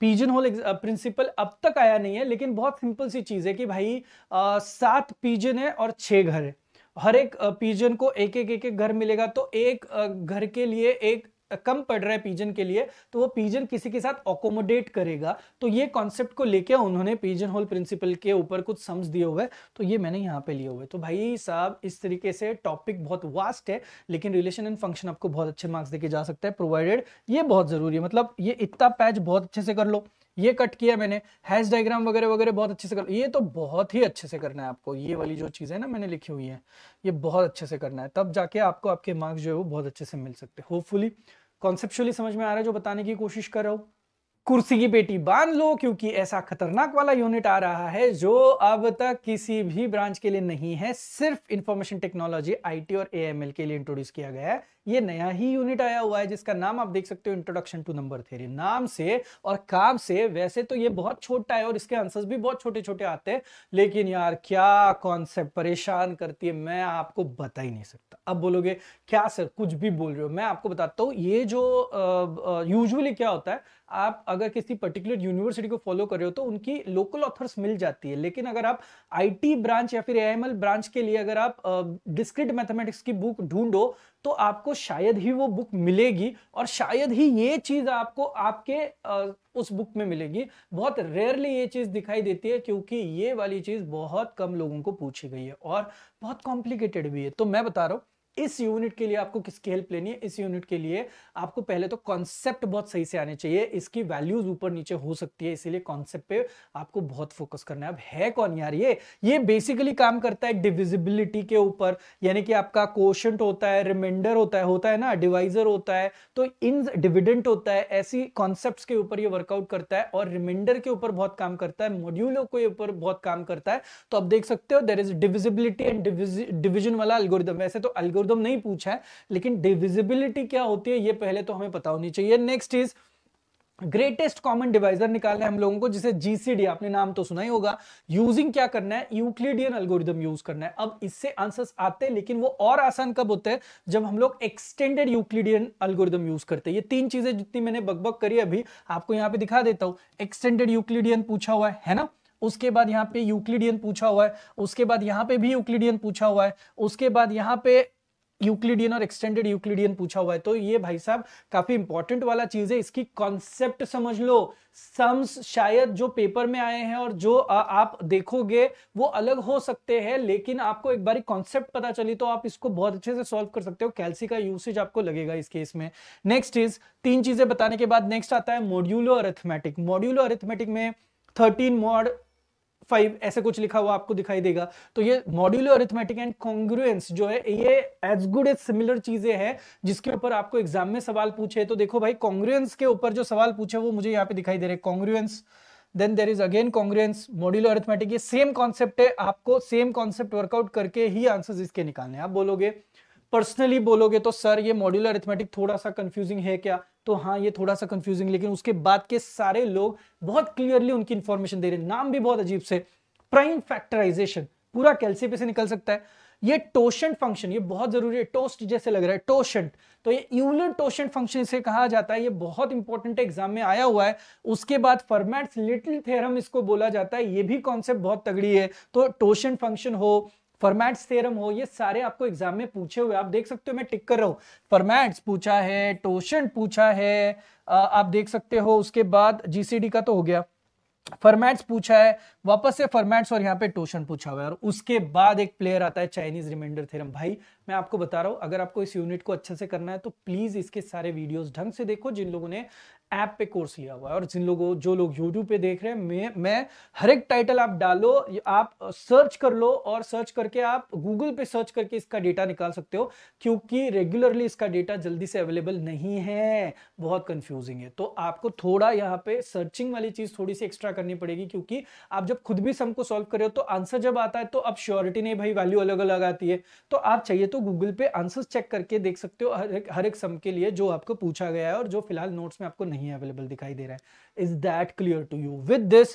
pigeon hole principle अब तक आया नहीं है लेकिन बहुत सिंपल सी चीज है कि भाई uh, सात पीजन है और छह घर है हर एक पीजन uh, को एक एक एक घर मिलेगा तो एक uh, घर के लिए एक कम पड़ रहा है पीजन के लिए तो वो पीजन किसी के साथ अकोमोडेट करेगा तो ये कॉन्सेप्ट को लेके उन्होंने पीजन होल प्रिंसिपल के ऊपर कुछ सम्स दिए हुए तो ये मैंने यहाँ पे लिए हुए तो भाई साहब इस तरीके से टॉपिक बहुत वास्ट है लेकिन रिलेशन एंड फंक्शन आपको बहुत अच्छे मार्क्स देके जा सकता है प्रोवाइडेड ये बहुत जरूरी है मतलब ये इतना पैच बहुत अच्छे से कर लो ये कट किया मैंने हैश डायग्राम वगैरह वगैरह बहुत अच्छे से कर ये तो बहुत ही अच्छे से करना है आपको ये वाली जो चीज़ है ना मैंने लिखी हुई है ये बहुत अच्छे से करना है तब जाके आपको आपके मार्क्स जो है वो बहुत अच्छे से मिल सकते हैं होपफुली कॉन्सेप्चुअली समझ में आ रहा है जो बताने की कोशिश कर रहा हूँ कुर्सी की पेटी बांध लो क्योंकि ऐसा खतरनाक वाला यूनिट आ रहा है जो अब तक किसी भी ब्रांच के लिए नहीं है सिर्फ इंफॉर्मेशन टेक्नोलॉजी आईटी और एएमएल के लिए इंट्रोड्यूस किया गया है ये नया ही यूनिट आया हुआ है जिसका नाम आप देख सकते हो इंट्रोडक्शन टू नंबर थ्योरी नाम से और काम से वैसे तो ये बहुत छोटा है और इसके आंसर्स भी बहुत छोटे छोटे आते हैं लेकिन यार क्या कॉन्सेप्ट परेशान करती है मैं आपको बता ही नहीं सकता अब बोलोगे क्या सर कुछ भी बोल रहे हो मैं आपको बताता हूँ ये जो यूजली क्या होता है आप अगर किसी पर्टिकुलर यूनिवर्सिटी को फॉलो कर रहे हो तो उनकी लोकल ऑथर्स मिल जाती है लेकिन अगर आप आईटी ब्रांच या फिर एएमएल ब्रांच के लिए अगर आप डिस्क्रिट मैथमेटिक्स की बुक ढूंढो तो आपको शायद ही वो बुक मिलेगी और शायद ही ये चीज़ आपको आपके आ, उस बुक में मिलेगी बहुत रेयरली ये चीज़ दिखाई देती है क्योंकि ये वाली चीज़ बहुत कम लोगों को पूछी गई है और बहुत कॉम्प्लिकेटेड भी है तो मैं बता रहा हूं इस यूनिट के लिए आपको किसकी हेल्प लेनी है इस यूनिट के लिए आपको पहले तो कॉन्सेप्ट बहुत सही से आने चाहिए इसकी वैल्यूज ऊपर नीचे हो सकती है इसीलिए कॉन्सेप्ट पे आपको बहुत फोकस करना है अब है कौन यार ये ये बेसिकली काम करता है डिविजिबिलिटी के ऊपर यानी कि आपका कोशंट होता है रिमाइंडर होता है होता है ना डिवाइजर होता है तो इन डिविडेंट होता है ऐसी कॉन्सेप्ट के ऊपर ये वर्कआउट करता है और रिमाइंडर के ऊपर बहुत काम करता है मॉड्यूलो के ऊपर बहुत काम करता है तो आप देख सकते हो there is divisibility and division वाला एल्गोरिदम वैसे तो एल्गोरिदम एल्गोरिदम नहीं पूछा है लेकिन डिविजिबिलिटी क्या होती है ये पहले तो हमें पता होनी चाहिए next is greatest common divisor निकालना है हम लोगों को जिसे जीसीडी आपने नाम तो सुना ही होगा यूजिंग क्या करना है यूक्लिडियन एल्गोरिदम यूज करना है अब इससे आंसर्स आते हैं लेकिन वो और आसान कब होते हैं जब हम लोग एक्सटेंडेड यूक्लिडियन एल्गोरिदम यूज करते हैं ये तीन चीजें जितनी मैंने बकबक करी अभी आपको यहाँ पे दिखा देता हूं एक्सटेंडेड यूक्लिडियन पूछा हुआ है, है ना उसके बाद यहाँ पे यूक्लिडियन पूछा हुआ है उसके बाद यहाँ पे भी यूक्लिडियन पूछा हुआ है उसके बाद यहाँ पे यूक्लिडियन और एक्सटेंडेड यूक्लिडियन पूछा हुआ है तो ये भाई साहब काफी इंपॉर्टेंट वाला चीज है इसकी कॉन्सेप्ट समझ लो सम्स शायद जो पेपर में आए हैं और जो आ, आप देखोगे वो अलग हो सकते हैं लेकिन आपको एक बार कॉन्सेप्ट पता चली तो आप इसको बहुत अच्छे से सॉल्व कर सकते हो कैल्सी का यूसेज आपको लगेगा इस केस में नेक्स्ट इज तीन चीजें बताने के बाद नेक्स्ट आता है मॉड्यूलो अरिथमेटिक मॉड्यूलो अरिथमेटिक में थर्टीन मॉड फाइव ऐसे कुछ लिखा हुआ आपको दिखाई देगा तो ये मॉड्यूलो अरिथमेटिक एंड कॉन्ग्रुएंस जो है ये एज गुड एज सिमिलर चीजें हैं जिसके ऊपर आपको एग्जाम में सवाल पूछे तो देखो भाई कॉन्ग्रुएंस के ऊपर जो सवाल पूछे वो मुझे यहाँ पे दिखाई दे रहे congruence then there is again congruence modulo arithmetic ये सेम कॉन्सेप्ट है आपको सेम कॉन्सेप्ट वर्कआउट करके ही आंसर इसके निकालने आप बोलोगे पर्सनली बोलोगे तो सर ये मॉड्यूलर अरिथमेटिक थोड़ा सा कंफ्यूजिंग है क्या तो हाँ ये थोड़ा सा कंफ्यूजिंग लेकिन उसके बाद के सारे लोग बहुत क्लियरली उनकी इंफॉर्मेशन दे रहे हैं नाम भी बहुत अजीब से प्राइम फैक्टराइजेशन पूरा कैल्सी से निकल सकता है ये टोशेंट फंक्शन ये बहुत जरूरी है टोस्ट जैसे लग रहा है टोशेंट तो ये यूलर टोशेंट फंक्शन इसे कहा जाता है ये बहुत इंपॉर्टेंट एग्जाम में आया हुआ है उसके बाद फॉर्मेट्स लिटिल थ्योरम इसको बोला जाता है ये भी कॉन्सेप्ट बहुत तगड़ी है तो टोशेंट फंक्शन हो फॉर्मेट्स थ्योरम हो ये सारे आपको एग्जाम में पूछे हुए आप देख सकते हो मैं टिक कर रहा हूँ फॉर्मेट्स पूछा है टोशन पूछा है आप देख सकते हो उसके बाद जीसीडी का तो हो गया फॉर्मेट्स पूछा है वापस से फॉर्मेट्स और यहाँ पे टोशन पूछा हुआ है और उसके बाद एक प्लेयर आता है चाइनीज रिमाइंडर थ्योरम भाई मैं आपको बता रहा हूँ अगर आपको इस यूनिट को अच्छे से करना है तो प्लीज़ इसके सारे वीडियोस ढंग से देखो जिन लोगों ने ऐप पे कोर्स लिया हुआ है और जिन लोगों जो लोग यूट्यूब पे देख रहे हैं मैं मैं हर एक टाइटल आप डालो आप सर्च कर लो और सर्च करके आप गूगल पे सर्च करके इसका डेटा निकाल सकते हो क्योंकि रेगुलरली इसका डेटा जल्दी से अवेलेबल नहीं है बहुत कंफ्यूजिंग है तो आपको थोड़ा यहाँ पे सर्चिंग वाली चीज़ थोड़ी सी एक्स्ट्रा करनी पड़ेगी क्योंकि आप जब खुद भी सम को सॉल्व कर रहे हो तो आंसर जब आता है तो अब श्योरिटी नहीं भाई वैल्यू अलग अलग आती है तो आप चाहिए तो तो गूगल पे आंसर्स चेक करके देख सकते हो हर एक हर एक सम के लिए जो आपको पूछा गया है और जो फिलहाल नोट्स में आपको नहीं अवेलेबल दिखाई दे रहा है is that clear to you with this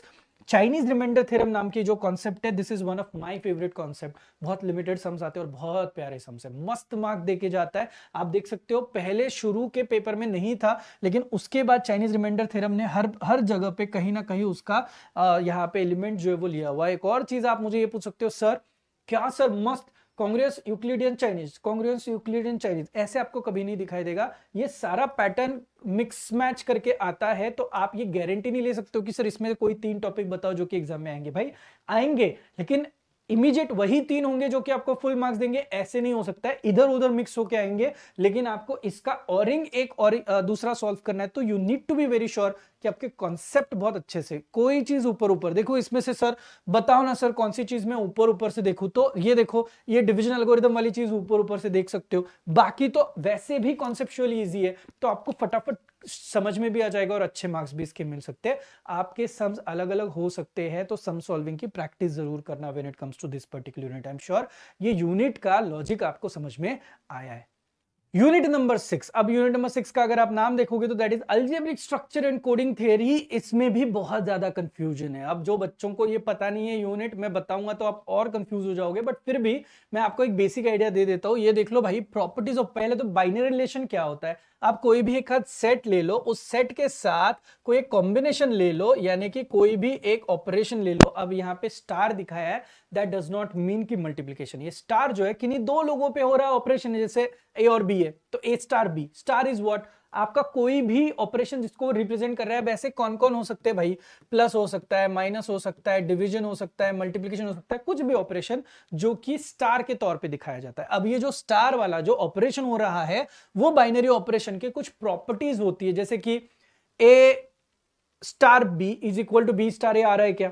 Chinese remainder theorem नाम की जो कॉन्सेप्ट है this is one of my favourite concept बहुत लिमिटेड सम्स आते हैं और बहुत प्यारे सम्स है मस्त मार्क देके जाता है आप देख सकते हो पहले शुरू के पेपर में नहीं था लेकिन उसके बाद चाइनीज रिमाइंडर थ्योरम ने हर हर जगह पे कहीं ना कहीं उसका यहाँ पे एलिमेंट जो है वो लिया हुआ एक और चीज आप मुझे ये पूछ सकते हो सर क्या सर मस्त congruence Euclidean Chinese congruence Euclidean Chinese ऐसे आपको कभी नहीं दिखाई देगा ये सारा पैटर्न मिक्स मैच करके आता है तो आप ये गारंटी नहीं ले सकते हो कि सर इसमें कोई तीन टॉपिक बताओ जो कि एग्जाम में आएंगे भाई आएंगे लेकिन इमीजिएट वही तीन होंगे जो कि आपको फुल मार्क्स देंगे ऐसे नहीं हो सकता है इधर उधर मिक्स होकर आएंगे लेकिन आपको इसका औरिंग एक और दूसरा सॉल्व करना है तो you need to be very sure कि आपके कॉन्सेप्ट बहुत अच्छे से कोई चीज ऊपर ऊपर देखो इसमें से सर बताओ ना सर कौन सी चीज में ऊपर ऊपर से देखू तो ये देखो ये डिविजन अलगोरिदम वाली चीज ऊपर ऊपर से देख सकते हो बाकी तो वैसे भी कॉन्सेप्चुअली ईजी है तो आपको फटाफट समझ में भी आ जाएगा और अच्छे मार्क्स भी इसके मिल सकते हैं आपके सम्स अलग अलग हो सकते हैं तो सम सॉल्विंग की प्रैक्टिस जरूर करना when it comes to this particular unit I am sure ये यूनिट का लॉजिक आपको समझ में आया है यूनिट नंबर सिक्स अब यूनिट नंबर सिक्स का अगर आप नाम देखोगे तो that is algebraic structure and coding theory इसमें भी बहुत ज्यादा कंफ्यूजन है अब जो बच्चों को ये पता नहीं है यूनिट मैं बताऊंगा तो आप और कंफ्यूज हो जाओगे बट फिर भी मैं आपको एक बेसिक आइडिया दे देता हूँ ये देख लो भाई प्रॉपर्टीज ऑफ पहले तो बाइनरी रिलेशन क्या होता है आप कोई भी एक हद सेट ले लो उस सेट के साथ कोई एक कॉम्बिनेशन ले लो यानी कि कोई भी एक ऑपरेशन ले लो अब यहाँ पे स्टार दिखाया है दैट डज नॉट मीन की मल्टीप्लीकेशन ये स्टार जो है किन्हीं दो लोगों पे हो रहा है ऑपरेशन जैसे ए और बी है तो A star B star is what आपका कोई भी ऑपरेशन जिसको रिप्रेजेंट कर रहा है वैसे कौन कौन हो सकते हैं भाई प्लस हो सकता है माइनस हो सकता है डिविजन हो सकता है मल्टीप्लीकेशन हो सकता है कुछ भी ऑपरेशन जो कि स्टार के तौर पे दिखाया जाता है अब ये जो स्टार वाला जो ऑपरेशन हो रहा है वो बाइनरी ऑपरेशन के कुछ प्रॉपर्टीज होती है जैसे कि A star B is equal to B star A आ रहा है क्या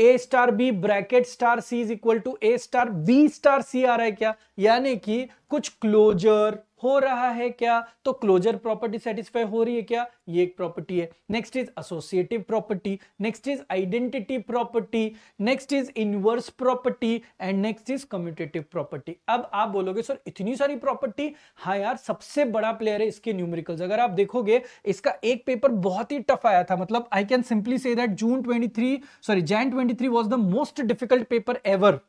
A star B bracket star C is equal to A star B star C आ रहा है क्या यानी कि कुछ क्लोजर हो रहा है क्या तो क्लोजर प्रॉपर्टी सेटिस्फाई हो रही है क्या ये एक प्रॉपर्टी है next is associative property next is identity property next is inverse property and next is commutative property अब आप बोलोगे सर इतनी सारी प्रॉपर्टी हाँ यार सबसे बड़ा प्लेयर है इसके न्यूमेरिकल अगर आप देखोगे इसका एक पेपर बहुत ही टफ आया था मतलब I can simply say that June twenty sorry Jan twenty three was the most difficult paper ever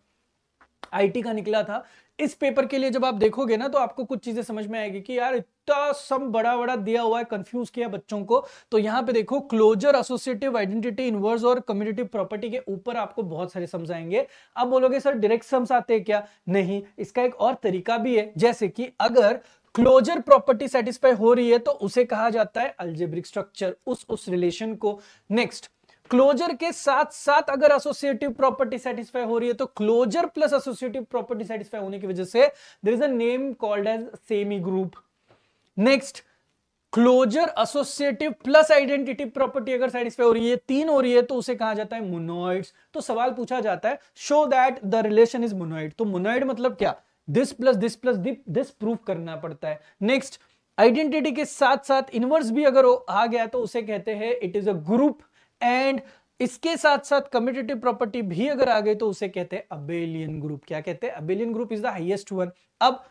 IT का निकला था इस पेपर के लिए जब आप देखोगे ना तो आपको कुछ चीजें समझ में आएगी कि यार इतना सब बड़ा बड़ा दिया हुआ है कंफ्यूज किया बच्चों को तो यहाँ पे देखो क्लोजर एसोसिएटिव आइडेंटिटी इनवर्स और कम्युनिटिव प्रॉपर्टी के ऊपर आपको बहुत सारे समझाएंगे अब बोलोगे सर डायरेक्ट सम्स आते हैं क्या नहीं इसका एक और तरीका भी है जैसे कि अगर क्लोजर प्रॉपर्टी सेटिस्फाई हो रही है तो उसे कहा जाता है अल्जेब्रिक स्ट्रक्चर उस उस रिलेशन को नेक्स्ट क्लोजर के साथ साथ अगर एसोसिएटिव प्रॉपर्टी सेटिस्फाई हो रही है तो closure plus associative property satisfy होने की वजह से there is a name called as semi group next closure associative plus identity property अगर सेटिस्फाई हो रही है तीन हो रही है तो उसे कहा जाता है मोनोइड्स तो सवाल पूछा जाता है show that the relation is monoid तो मुनोइड मतलब क्या this plus this plus this proof करना पड़ता है नेक्स्ट आइडेंटिटी के साथ साथ इनवर्स भी अगर आ गया तो उसे कहते हैं it is a group and इसके साथ साथ कम्यूटेटिव प्रॉपर्टी भी अगर आ गई तो उसे कहते हैं अबेलियन ग्रुप क्या कहते हैं abelian group is the highest one अब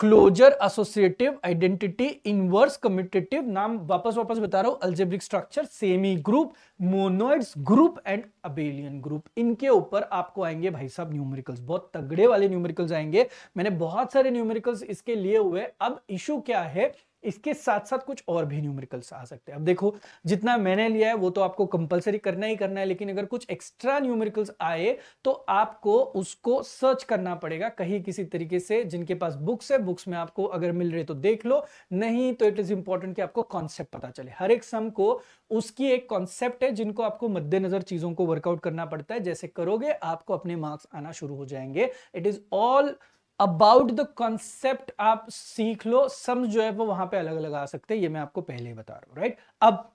closure associative identity inverse commutative नाम वापस वापस बता रहा हूं algebraic structure semi group monoids group and abelian group इनके ऊपर आपको आएंगे भाई साहब न्यूमेरिकल्स बहुत तगड़े वाले न्यूमेरिकल्स आएंगे मैंने बहुत सारे न्यूमेरिकल्स इसके लिए हुए अब इशू क्या है इसके साथ साथ कुछ और भी न्यूमेरिकल्स आ सकते हैं अब देखो जितना मैंने लिया है वो तो आपको कंपलसरी करना ही करना है लेकिन अगर कुछ एक्स्ट्रा न्यूमेरिकल्स आए तो आपको उसको सर्च करना पड़ेगा कहीं किसी तरीके से जिनके पास बुक्स है बुक्स में आपको अगर मिल रहे तो देख लो नहीं तो इट इज इंपॉर्टेंट कि आपको कॉन्सेप्ट पता चले हर एक सम को उसकी एक कॉन्सेप्ट है जिनको आपको मद्देनजर चीजों को वर्कआउट करना पड़ता है जैसे करोगे आपको अपने मार्क्स आना शुरू हो जाएंगे it is all about the concept आप सीख लो सम जो है वो वहां पे अलग अलग आ सकते हैं ये मैं आपको पहले ही बता रहा हूँ राइट अब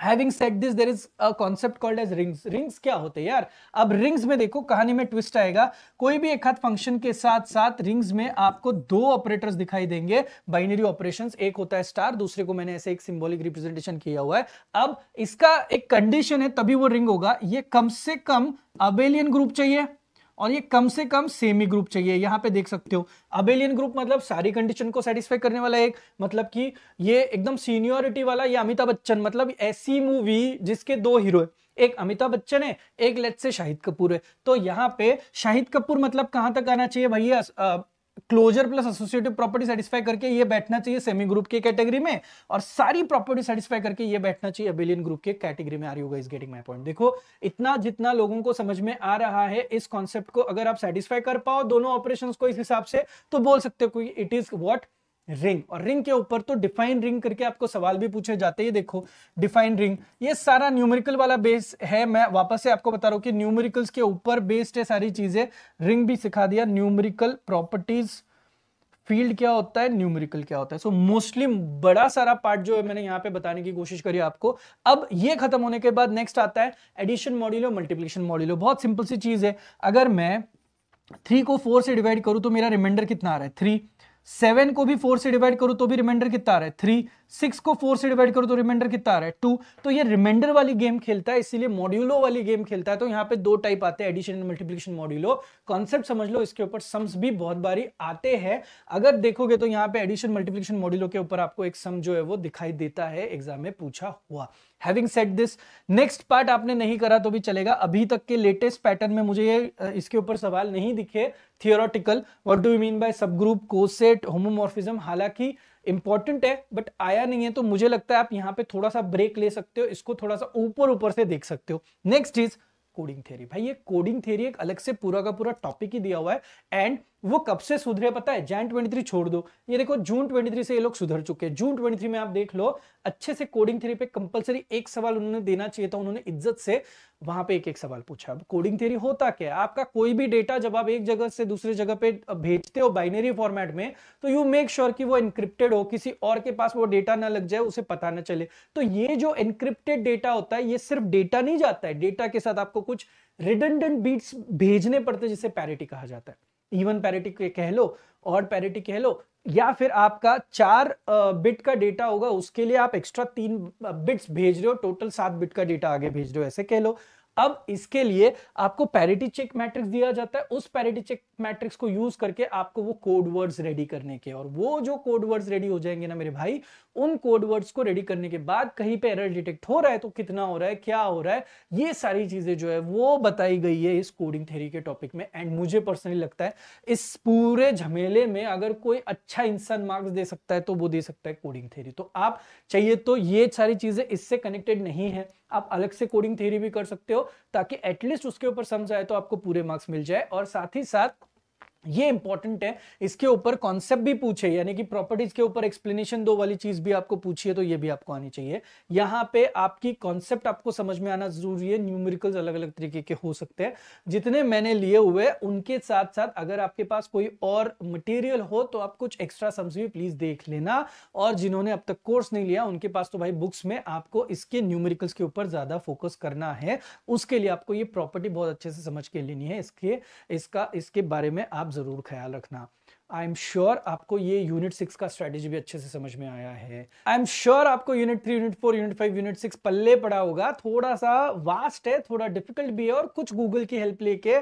having set this there is a concept called as rings rings क्या होते हैं यार अब रिंग्स में देखो कहानी में ट्विस्ट आएगा कोई भी एक हाथ फंक्शन के साथ साथ रिंग्स में आपको दो ऑपरेटर्स दिखाई देंगे बाइनरी ऑपरेशन एक होता है स्टार दूसरे को मैंने ऐसे एक सिंबॉलिक रिप्रेजेंटेशन किया हुआ है अब इसका एक कंडीशन है तभी वो रिंग होगा ये कम से कम अबेलियन ग्रुप चाहिए और ये कम से कम सेमी ग्रुप चाहिए यहाँ पे देख सकते हो अबेलियन ग्रुप मतलब सारी कंडीशन को सेटिस्फाई करने वाला एक मतलब कि ये एकदम सीनियोरिटी वाला ये अमिताभ बच्चन मतलब ऐसी मूवी जिसके दो हीरो एक अमिताभ बच्चन है एक लेट से शाहिद कपूर है तो यहाँ पे शाहिद कपूर मतलब कहाँ तक आना चाहिए भैया closure plus associative property satisfy करके ये बैठना चाहिए सेमी ग्रुप के कैटेगरी में और सारी प्रॉपर्टी सेटिस्फाई करके ये बैठना चाहिए अबेलियन ग्रुप के कैटेगरी में are you guys getting my point देखो इतना जितना लोगों को समझ में आ रहा है इस कॉन्सेप्ट को अगर आप सेटिस्फाई कर पाओ दोनों ऑपरेशन को इस हिसाब से तो बोल सकते हो कि इट इज वॉट रिंग और रिंग के ऊपर तो डिफाइन रिंग करके आपको सवाल भी पूछे जाते हैं देखो डिफाइन रिंग ये सारा न्यूमेरिकल वाला बेस है मैं वापस से आपको बता रहा हूं कि न्यूमेरिकल्स के ऊपर बेस्ड है सारी चीजें रिंग भी सिखा दिया न्यूमेरिकल प्रॉपर्टीज फील्ड क्या होता है न्यूमेरिकल क्या होता है सो so, मोस्टली बड़ा सारा पार्ट जो है मैंने यहां पे बताने की कोशिश करी आपको अब ये खत्म होने के बाद नेक्स्ट आता है एडिशन मॉड्यूलो मल्टीप्लिकेशन मॉड्यूलो बहुत सिंपल सी चीज है अगर मैं थ्री को फोर से डिवाइड करूं तो मेरा रिमाइंडर कितना आ रहा है थ्री सेवन को भी फोर से डिवाइड करो तो भी रिमाइंडर कितना आ रहा है थ्री सिक्स को फोर से डिवाइड करो तो रिमाइंडर कितना आ रहा है टू तो ये रिमाइंडर वाली गेम खेलता है इसलिए मॉड्यूलो वाली गेम खेलता है तो यहाँ पे दो टाइप आते हैं addition and multiplication modulo concept समझ लो इसके ऊपर सम्स भी बहुत बारी आते हैं अगर देखोगे तो यहाँ पे एडिशन मल्टीप्लिकेशन मॉड्यूलो के ऊपर आपको एक सम जो है वो दिखाई देता है एग्जाम में पूछा हुआ having set this next part आपने नहीं करा तो भी चलेगा अभी तक के लेटेस्ट पैटर्न में मुझे ये इसके ऊपर सवाल नहीं दिखे theoretical what do you mean by sub group coset homomorphism हालांकि इंपॉर्टेंट है बट आया नहीं है तो मुझे लगता है आप यहाँ पे थोड़ा सा ब्रेक ले सकते हो इसको थोड़ा सा ऊपर ऊपर से देख सकते हो नेक्स्ट इज कोडिंग थ्योरी भाई ये कोडिंग थ्योरी एक अलग से पूरा का पूरा टॉपिक ही दिया हुआ है एंड वो कब से सुधरे पता है जैन थ्री छोड़ दो ये देखो जून थ्री से ये लोग सुधर चुके हैं जून थ्री में आप देख लो अच्छे से कोडिंग थ्री पे कंपलसरी एक सवाल उन्होंने देना चाहिए था उन्होंने इज्जत से वहां पे एक एक सवाल पूछा अब कोडिंग थ्योरी होता क्या आपका कोई भी डेटा जब आप एक जगह से दूसरे जगह पे भेजते हो बाइनरी फॉर्मेट में तो यू मेक श्योर कि वो इनक्रिप्टेड हो किसी और के पास वो डेटा ना लग जाए उसे पता ना चले तो ये जो इनक्रिप्टेड डेटा होता है ये सिर्फ डेटा नहीं जाता है डेटा के साथ आपको कुछ रिडेंडेंट बीट्स भेजने पड़ते जिसे पैरिटी कहा जाता है इवन पैरिटी कह लो और पैरिटी कह लो या फिर आपका चार बिट का डेटा होगा उसके लिए आप एक्स्ट्रा तीन बिट्स भेज रहे हो टोटल सात बिट का डेटा आगे भेज रहे हो ऐसे कह लो अब इसके लिए आपको पैरिटी चेक मैट्रिक्स दिया जाता है उस पैरिटी चेक मैट्रिक्स को यूज करके आपको वो कोड वर्ड्स रेडी करने के और वो जो कोड वर्ड्स रेडी हो जाएंगे ना मेरे भाई उन कोडवर्ड्स को रेडी करने के बाद कहीं पे एरर डिटेक्ट हो रहा है तो कितना हो रहा है क्या हो रहा है ये सारी चीजें जो है वो बताई गई है इस कोडिंग थ्योरी के टॉपिक में एंड मुझे पर्सनली लगता है इस पूरे झमेले में अगर कोई अच्छा इंसान मार्क्स दे सकता है तो वो दे सकता है कोडिंग थ्योरी तो आप चाहिए तो ये सारी चीजें इससे कनेक्टेड नहीं है आप अलग से कोडिंग थ्योरी भी कर सकते हो ताकि एटलीस्ट उसके ऊपर समझ आए तो आपको पूरे मार्क्स मिल जाए और साथ ही साथ ये इंपॉर्टेंट है इसके ऊपर कॉन्सेप्ट भी पूछे यानी कि प्रॉपर्टीज के ऊपर एक्सप्लेनेशन दो वाली चीज भी आपको पूछी है तो ये भी आपको आनी चाहिए यहाँ पे आपकी कॉन्सेप्ट आपको समझ में आना जरूरी है न्यूमेरिकल्स अलग अलग तरीके के हो सकते हैं जितने मैंने लिए हुए उनके साथ साथ अगर आपके पास कोई और मटेरियल हो तो आप कुछ एक्स्ट्रा सम्स भी प्लीज देख लेना और जिन्होंने अब तक कोर्स नहीं लिया उनके पास तो भाई बुक्स में आपको इसके न्यूमेरिकल्स के ऊपर ज्यादा फोकस करना है उसके लिए आपको ये प्रॉपर्टी बहुत अच्छे से समझ के लेनी है इसके इसका इसके बारे में आप आप ज़रूर ख्याल रखना आई एम श्योर आपको ये यूनिट सिक्स का स्ट्रेटेजी भी अच्छे से समझ में आया है आई एम श्योर आपको unit three unit four unit five unit six पल्ले पड़ा होगा थोड़ा सा वास्ट है थोड़ा डिफिकल्ट भी है और कुछ गूगल की हेल्प लेके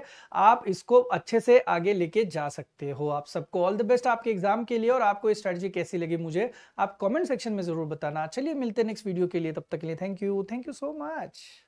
आप इसको अच्छे से आगे लेके जा सकते हो आप सबको ऑल द बेस्ट आपके एग्जाम के लिए और आपको ये स्ट्रेटेजी कैसी लगी मुझे आप कॉमेंट सेक्शन में ज़रूर बताना चलिए मिलते हैं नेक्स्ट वीडियो के लिए तब तक के लिए thank you thank you so much